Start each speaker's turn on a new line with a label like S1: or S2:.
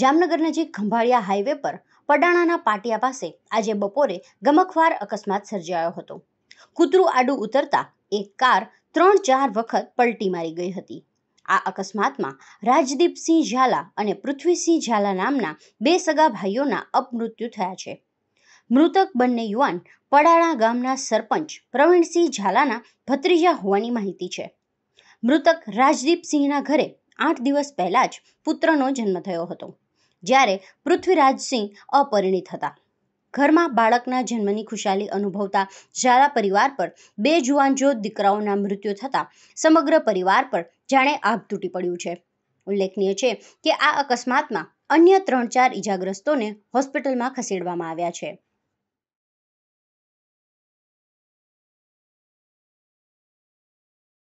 S1: જામનગર નજીક ખંભાળિયા હાઈવે પર પડાણાના પાટિયા પાસે આજે બપોરે ગમખવાર અકસ્માત સર્જાયો હતો કૂતરું આડું ઉતરતા એક કાર ત્રણ ચાર વખત પલટી મારી ગઈ હતી આ અકસ્માતમાં રાજદીપસિંહ ઝાલા અને પૃથ્વીસિંહ ઝાલા નામના બે સગા ભાઈઓના અપમૃત્યુ થયા છે મૃતક બંને યુવાન પડાણા ગામના સરપંચ પ્રવીણસિંહ ઝાલાના ભત્રીજા હોવાની માહિતી છે મૃતક રાજદીપસિંહના ઘરે આઠ દિવસ પહેલા જ પુત્રનો જન્મ થયો હતો જ્યારે પૃથ્વીરાજસિંહ અપરિણીત હતા ઘરમાં બાળકના જન્મની ખુશાલી અનુભવતા ઝાલા પરિવાર પર બે જુવાનજો દીકરાઓના મૃત્યુ થતા સમગ્ર પરિવાર પર જાણે આભ તૂટી પડ્યું છે ઉલ્લેખનીય છે કે આ અકસ્માતમાં અન્ય ત્રણ ચાર ઈજાગ્રસ્તોને હોસ્પિટલમાં ખસેડવામાં આવ્યા છે